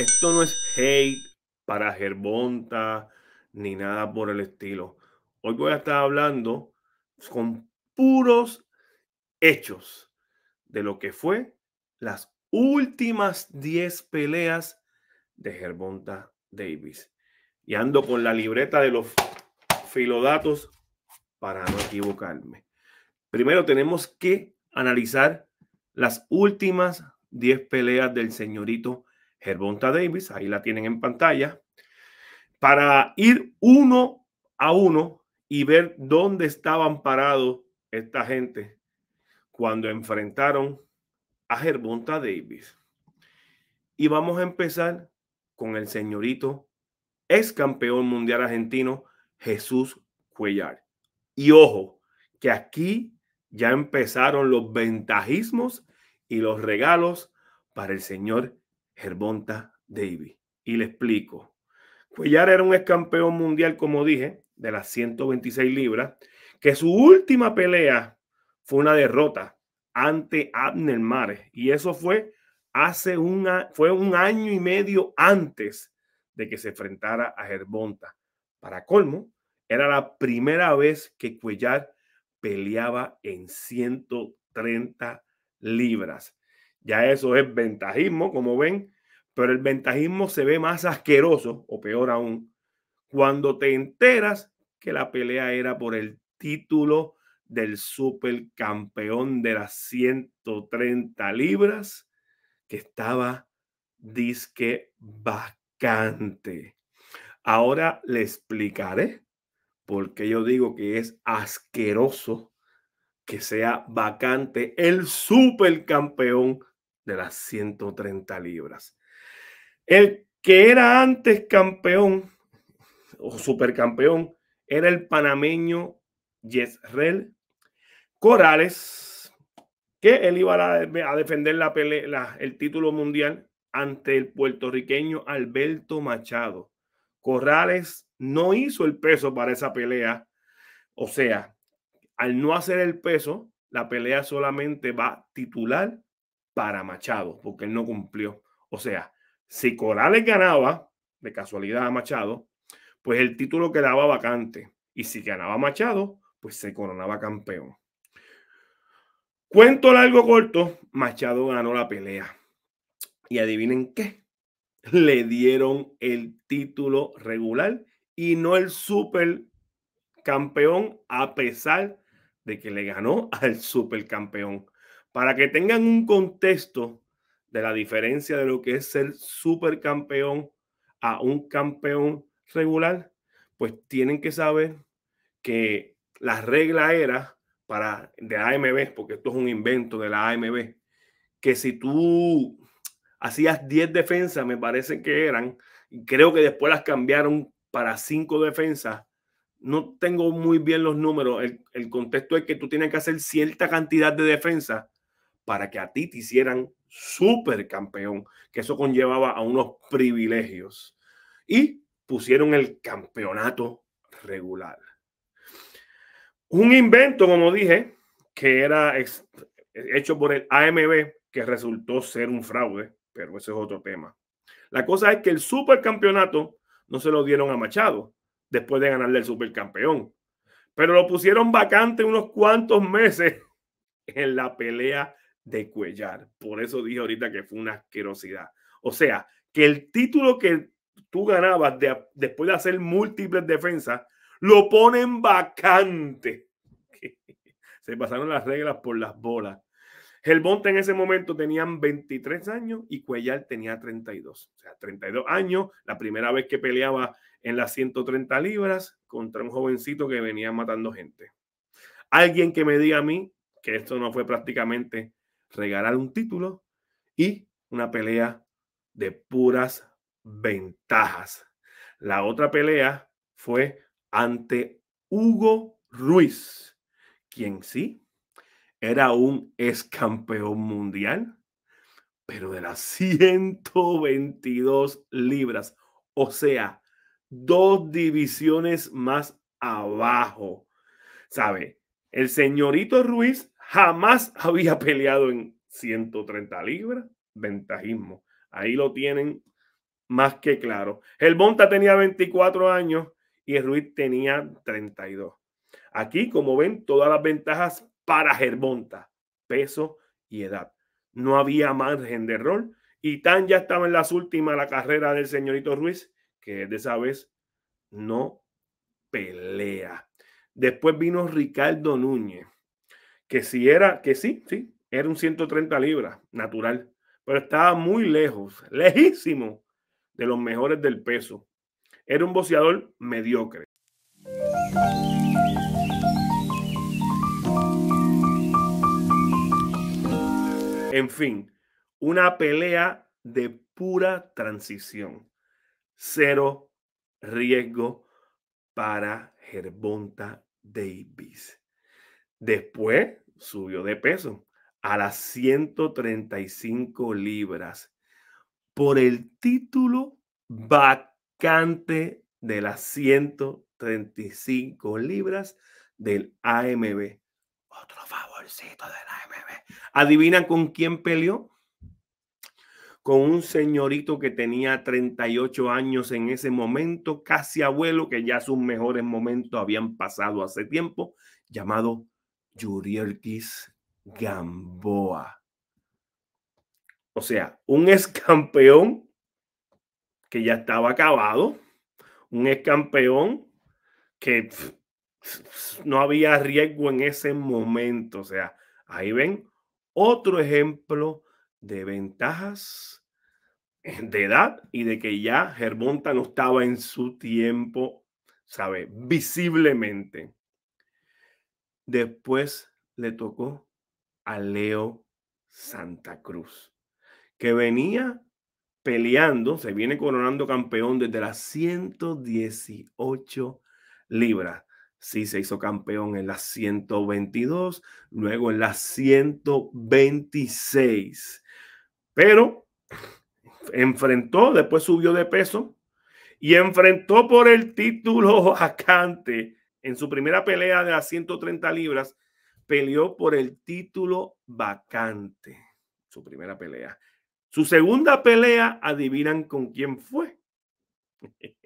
Esto no es hate para Gerbonta ni nada por el estilo. Hoy voy a estar hablando con puros hechos de lo que fue las últimas 10 peleas de Gervonta Davis. Y ando con la libreta de los filodatos para no equivocarme. Primero tenemos que analizar las últimas 10 peleas del señorito Gervonta Davis, ahí la tienen en pantalla, para ir uno a uno y ver dónde estaban parados esta gente cuando enfrentaron a Gervonta Davis. Y vamos a empezar con el señorito ex campeón mundial argentino Jesús Cuellar. Y ojo, que aquí ya empezaron los ventajismos y los regalos para el señor Gervonta Davy Y le explico. Cuellar era un ex campeón mundial, como dije, de las 126 libras, que su última pelea fue una derrota ante Abner Mares. Y eso fue hace fue un año y medio antes de que se enfrentara a Gervonta. Para colmo, era la primera vez que Cuellar peleaba en 130 libras. Ya eso es ventajismo, como ven, pero el ventajismo se ve más asqueroso, o peor aún, cuando te enteras que la pelea era por el título del supercampeón de las 130 libras que estaba disque vacante. Ahora le explicaré por qué yo digo que es asqueroso que sea vacante el supercampeón de las 130 libras. El que era antes campeón o supercampeón era el panameño Yesrel Corrales, que él iba a defender la el título mundial ante el puertorriqueño Alberto Machado. Corrales no hizo el peso para esa pelea. O sea, al no hacer el peso, la pelea solamente va titular para Machado, porque él no cumplió. O sea, si Corales ganaba, de casualidad a Machado, pues el título quedaba vacante. Y si ganaba Machado, pues se coronaba campeón. Cuento largo corto, Machado ganó la pelea. Y adivinen qué, le dieron el título regular y no el super campeón, a pesar de que le ganó al supercampeón. Para que tengan un contexto de la diferencia de lo que es ser supercampeón a un campeón regular, pues tienen que saber que la regla era para de AMB, porque esto es un invento de la AMB, que si tú hacías 10 defensas, me parece que eran, y creo que después las cambiaron para 5 defensas, no tengo muy bien los números, el, el contexto es que tú tienes que hacer cierta cantidad de defensas para que a ti te hicieran supercampeón, que eso conllevaba a unos privilegios. Y pusieron el campeonato regular. Un invento, como dije, que era hecho por el AMB, que resultó ser un fraude, pero ese es otro tema. La cosa es que el supercampeonato no se lo dieron a Machado después de ganarle el supercampeón, pero lo pusieron vacante unos cuantos meses en la pelea de Cuellar. Por eso dije ahorita que fue una asquerosidad. O sea, que el título que tú ganabas después de hacer múltiples defensas, lo ponen vacante. Se pasaron las reglas por las bolas. Monte en ese momento tenían 23 años y Cuellar tenía 32. O sea, 32 años, la primera vez que peleaba en las 130 libras contra un jovencito que venía matando gente. Alguien que me diga a mí que esto no fue prácticamente regalar un título y una pelea de puras ventajas. La otra pelea fue ante Hugo Ruiz, quien sí era un ex campeón mundial, pero de las 122 libras, o sea, dos divisiones más abajo. ¿Sabe? El señorito Ruiz Jamás había peleado en 130 libras. Ventajismo. Ahí lo tienen más que claro. El tenía 24 años y Ruiz tenía 32. Aquí, como ven, todas las ventajas para Germonta, peso y edad. No había margen de error y tan ya estaba en las últimas la carrera del señorito Ruiz, que de esa vez no pelea. Después vino Ricardo Núñez que si era, que sí, sí, era un 130 libras natural, pero estaba muy lejos, lejísimo de los mejores del peso. Era un boceador mediocre. En fin, una pelea de pura transición. Cero riesgo para Gervonta Davis. Después subió de peso a las 135 libras por el título vacante de las 135 libras del AMB. Otro favorcito del AMB. ¿Adivinan con quién peleó? Con un señorito que tenía 38 años en ese momento, casi abuelo, que ya sus mejores momentos habían pasado hace tiempo, llamado kiss mm. Gamboa. O sea, un ex campeón que ya estaba acabado, un ex campeón que no había riesgo en ese momento. O sea, ahí ven otro ejemplo de ventajas de edad y de que ya Germonta no estaba en su tiempo, ¿sabe? Visiblemente. Después le tocó a Leo Santa Cruz, que venía peleando, se viene coronando campeón desde las 118 libras. Sí, se hizo campeón en las 122, luego en las 126. Pero enfrentó, después subió de peso y enfrentó por el título vacante en su primera pelea de las 130 libras, peleó por el título vacante. Su primera pelea. Su segunda pelea, adivinan con quién fue.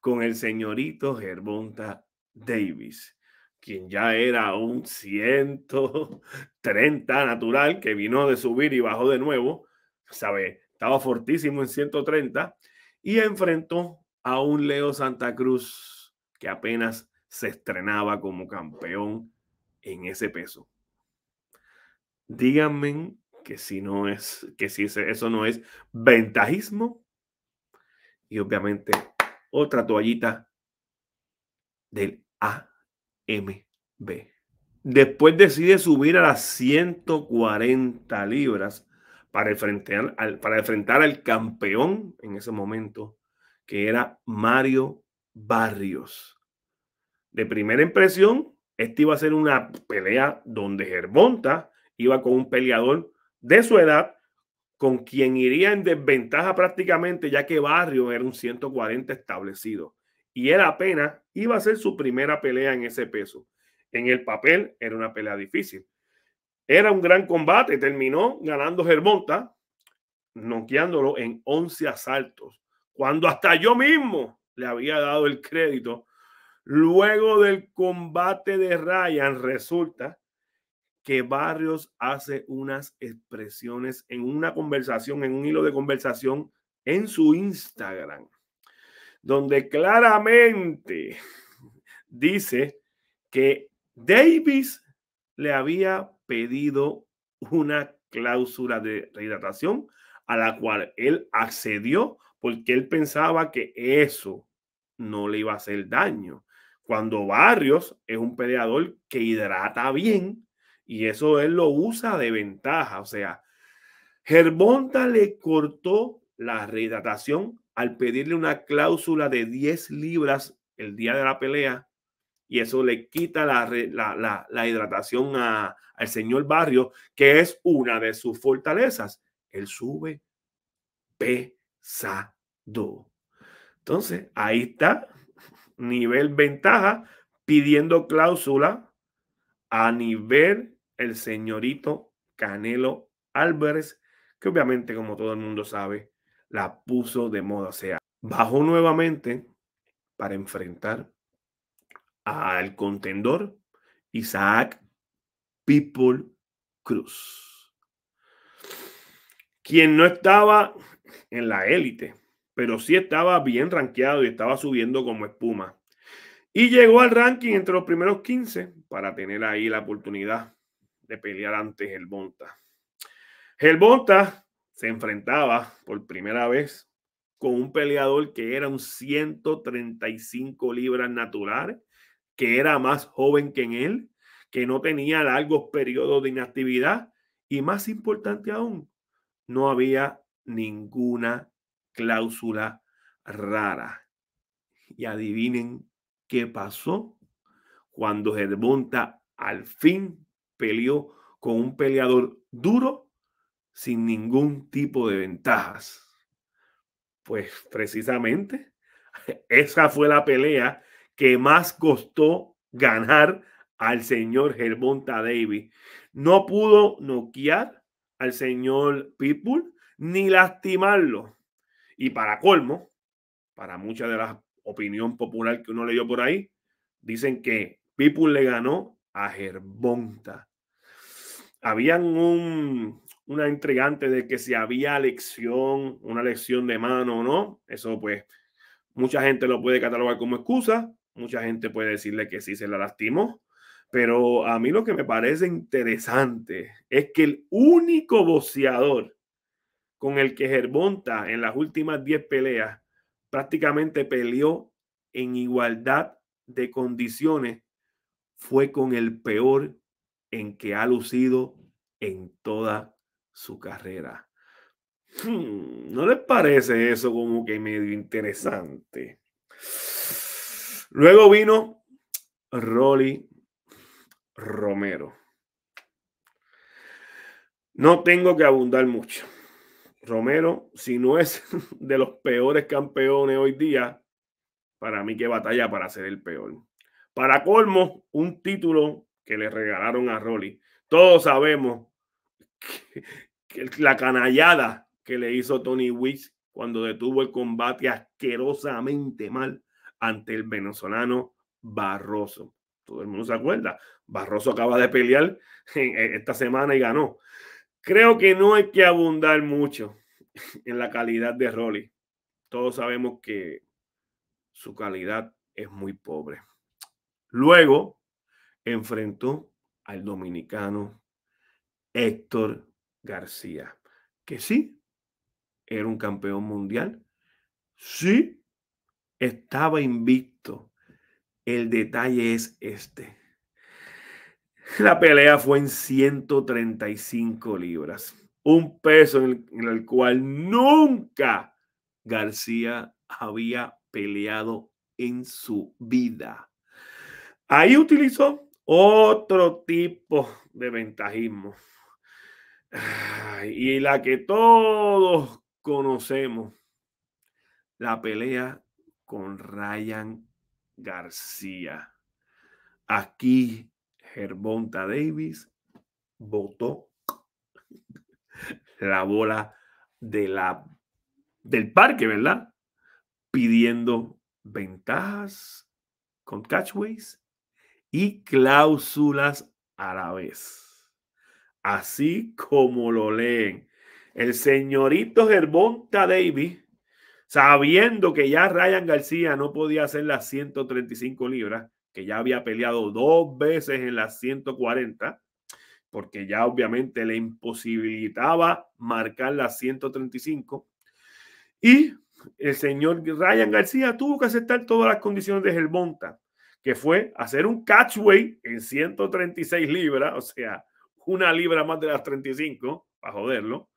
con el señorito Gervonta Davis, quien ya era un 130 natural, que vino de subir y bajó de nuevo. Sabe, estaba fortísimo en 130 y enfrentó a un Leo Santa Cruz que apenas se estrenaba como campeón en ese peso. Díganme que si no es, que si eso no es ventajismo. Y obviamente otra toallita del AMB. Después decide subir a las 140 libras para enfrentar al, para enfrentar al campeón en ese momento, que era Mario Barrios. De primera impresión, este iba a ser una pelea donde Germonta iba con un peleador de su edad, con quien iría en desventaja prácticamente, ya que Barrio era un 140 establecido. Y era apenas iba a ser su primera pelea en ese peso. En el papel era una pelea difícil. Era un gran combate, terminó ganando Germonta, noqueándolo en 11 asaltos, cuando hasta yo mismo le había dado el crédito. Luego del combate de Ryan, resulta que Barrios hace unas expresiones en una conversación, en un hilo de conversación en su Instagram, donde claramente dice que Davis le había pedido una cláusula de rehidratación a la cual él accedió porque él pensaba que eso no le iba a hacer daño. Cuando Barrios es un peleador que hidrata bien y eso él lo usa de ventaja. O sea, Germonta le cortó la rehidratación al pedirle una cláusula de 10 libras el día de la pelea y eso le quita la, la, hidratación al señor Barrios que es una de sus fortalezas. Él sube pesado. Entonces, ahí está, nivel ventaja, pidiendo cláusula a nivel el señorito Canelo Álvarez, que obviamente, como todo el mundo sabe, la puso de moda. O sea, bajó nuevamente para enfrentar al contendor Isaac People Cruz, quien no estaba en la élite pero sí estaba bien rankeado y estaba subiendo como espuma. Y llegó al ranking entre los primeros 15 para tener ahí la oportunidad de pelear antes el Bonta. El se enfrentaba por primera vez con un peleador que era un 135 libras natural, que era más joven que él, que no tenía largos periodos de inactividad y más importante aún, no había ninguna cláusula rara. Y adivinen qué pasó cuando Germonta al fin peleó con un peleador duro sin ningún tipo de ventajas. Pues precisamente esa fue la pelea que más costó ganar al señor Germonta Davis. No pudo noquear al señor Pitbull ni lastimarlo. Y para colmo, para mucha de la opinión popular que uno leyó por ahí, dicen que people le ganó a Gerbonta. Habían un, una entregante de que si había lección, una lección de mano o no, eso pues mucha gente lo puede catalogar como excusa, mucha gente puede decirle que sí se la lastimó, pero a mí lo que me parece interesante es que el único boceador con el que Gervonta en las últimas 10 peleas prácticamente peleó en igualdad de condiciones, fue con el peor en que ha lucido en toda su carrera. Hmm, ¿No les parece eso como que medio interesante? Luego vino Rolly Romero. No tengo que abundar mucho. Romero, si no es de los peores campeones hoy día, para mí que batalla para ser el peor. Para colmo, un título que le regalaron a Rolly. Todos sabemos que, la canallada que le hizo Tony Wicks cuando detuvo el combate asquerosamente mal ante el venezolano Barroso. Todo el mundo se acuerda. Barroso acaba de pelear eh, esta semana y ganó. Creo que no hay que abundar mucho en la calidad de Rolly. Todos sabemos que su calidad es muy pobre. Luego enfrentó al dominicano Héctor García, que sí, era un campeón mundial, sí, estaba invicto. El detalle es este. La pelea fue en 135 libras, un peso en el, cual nunca García había peleado en su vida. Ahí utilizó otro tipo de ventajismo. Y la que todos conocemos, la pelea con Ryan García. Aquí Gervonta Davis votó la bola de la, del parque, ¿verdad? Pidiendo ventajas con catchways y cláusulas a la vez. Así como lo leen. El señorito Gervonta Davis, sabiendo que ya Ryan García no podía hacer las 135 libras, que ya había peleado dos veces en las 140, porque ya obviamente le imposibilitaba marcar las 135. Y el señor Ryan García tuvo que aceptar todas las condiciones de Gelbonta, que fue hacer un catchway en 136 libras, o sea, una libra más de las 35, para joderlo,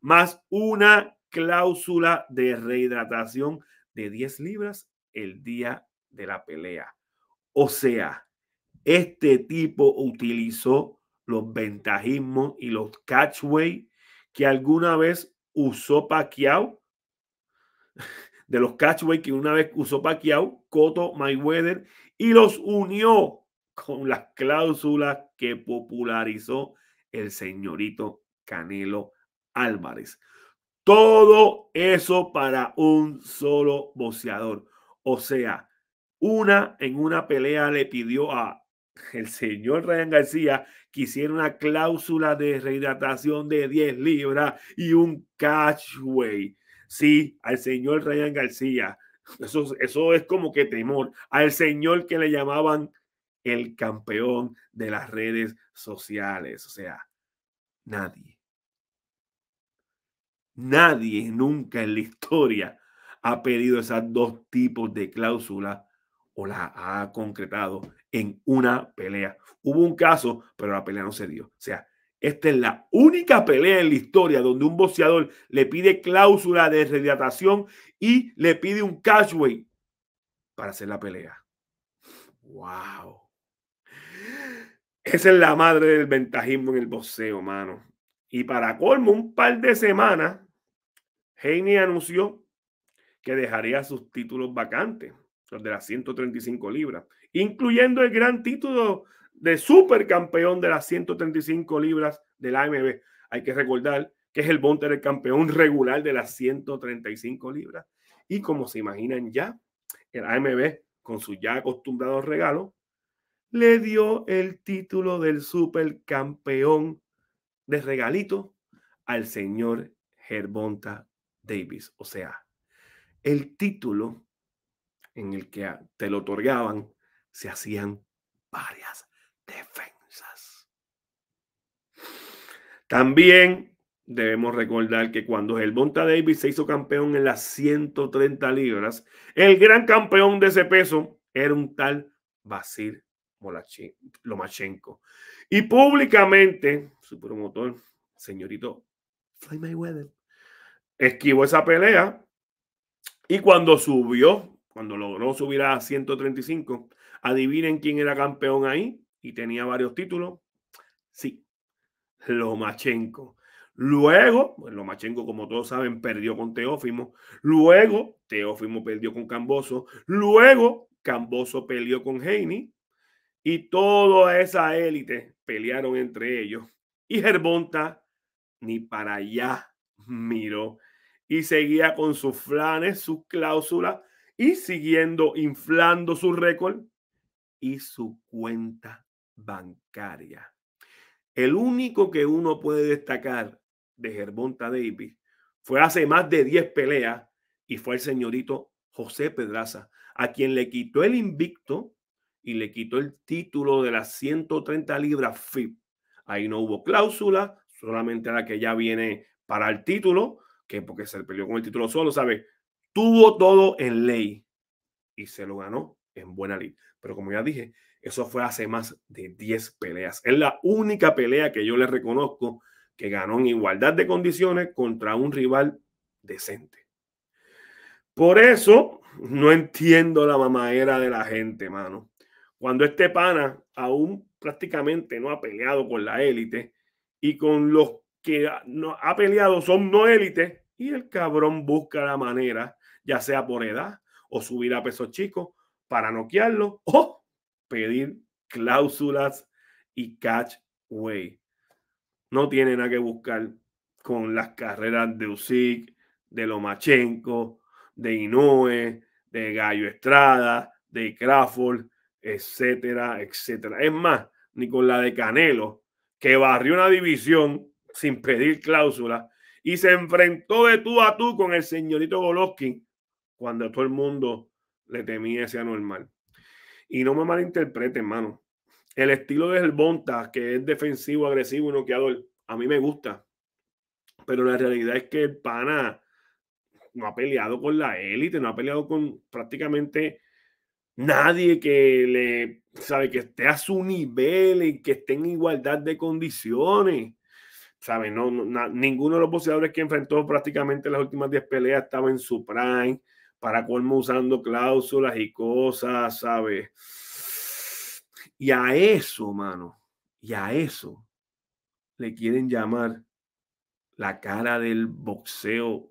más una cláusula de rehidratación de 10 libras el día de la pelea. O sea, este tipo utilizó los ventajismos y los catchway que alguna vez usó Pacquiao, de los catchway que una vez usó Pacquiao, Coto Mayweather, y los unió con las cláusulas que popularizó el señorito Canelo Álvarez. Todo eso para un solo boceador. O sea, una en una pelea le pidió a el señor Ryan García que hiciera una cláusula de rehidratación de 10 libras y un catchway. Sí, al señor Ryan García. Eso, eso es como que temor. Al señor que le llamaban el campeón de las redes sociales. O sea, nadie. Nadie nunca en la historia ha pedido esas dos tipos de cláusulas o la ha concretado en una pelea. Hubo un caso, pero la pelea no se dio. O sea, esta es la única pelea en la historia donde un boxeador le pide cláusula de rehidratación y le pide un cashway para hacer la pelea. ¡Wow! Esa es la madre del ventajismo en el boxeo, mano. Y para colmo, un par de semanas, Heine anunció que dejaría sus títulos vacantes de las 135 libras, incluyendo el gran título de supercampeón de las 135 libras del la AMB. Hay que recordar que es el Bonter el campeón regular de las 135 libras. Y como se imaginan ya, el AMB, con su ya acostumbrado regalo, le dio el título del supercampeón de regalito al señor Gervonta Davis. O sea, el título en el que te lo otorgaban, se hacían varias defensas. También debemos recordar que cuando el Bonta Davis se hizo campeón en las 130 libras, el gran campeón de ese peso era un tal Basil Lomachenko. Y públicamente, su promotor, señorito Floyd esquivó esa pelea y cuando subió cuando logró subir a 135. Adivinen quién era campeón ahí y tenía varios títulos. Sí, Lomachenko. Luego, pues, Lomachenko, como todos saben, perdió con Teófimo. Luego, Teófimo perdió con Camboso. Luego, Camboso peleó con Heini. Y toda esa élite pelearon entre ellos. Y Gervonta ni para allá miró. Y seguía con sus flanes, sus cláusulas, y siguiendo inflando su récord y su cuenta bancaria. El único que uno puede destacar de Gervonta Davis fue hace más de 10 peleas y fue el señorito José Pedraza, a quien le quitó el invicto y le quitó el título de las 130 libras FIP. Ahí no hubo cláusula, solamente la que ya viene para el título, que porque se peleó con el título solo, ¿sabes? tuvo todo en ley y se lo ganó en buena ley. Pero como ya dije, eso fue hace más de 10 peleas. Es la única pelea que yo le reconozco que ganó en igualdad de condiciones contra un rival decente. Por eso no entiendo la mamadera de la gente, mano. Cuando este pana aún prácticamente no ha peleado con la élite y con los que no ha peleado son no élite y el cabrón busca la manera ya sea por edad o subir a pesos chicos para noquearlo o pedir cláusulas y catch way. No tiene nada que buscar con las carreras de Usyk, de Lomachenko, de Inoue, de Gallo Estrada, de Crawford, etcétera, etcétera. Es más, ni con la de Canelo, que barrió una división sin pedir cláusulas y se enfrentó de tú a tú con el señorito Golovkin, cuando todo el mundo le temía ese normal. Y no me malinterprete hermano. El estilo de Bonta, que es defensivo, agresivo y noqueador, a mí me gusta. Pero la realidad es que el pana no ha peleado con la élite, no ha peleado con prácticamente nadie que le sabe que esté a su nivel y que esté en igualdad de condiciones. ¿Sabe? No, ninguno de los boxeadores que enfrentó prácticamente las últimas 10 peleas estaba en su prime para colmo usando cláusulas y cosas, ¿sabes? Y a eso, mano, y a eso le quieren llamar la cara del boxeo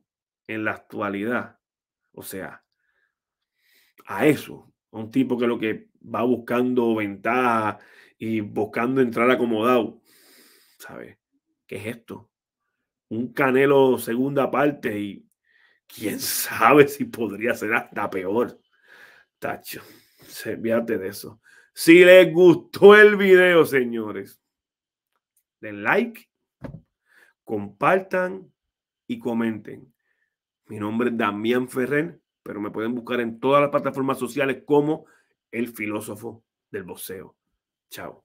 en la actualidad. O sea, a eso, a un tipo que lo que va buscando ventaja y buscando entrar acomodado, ¿sabes? ¿Qué es esto? Un canelo segunda parte y quién sabe si podría ser hasta peor. Tacho, se de eso. Si les gustó el video, señores, den like, compartan y comenten. Mi nombre es Damián Ferrer, pero me pueden buscar en todas las plataformas sociales como el filósofo del boxeo. Chao.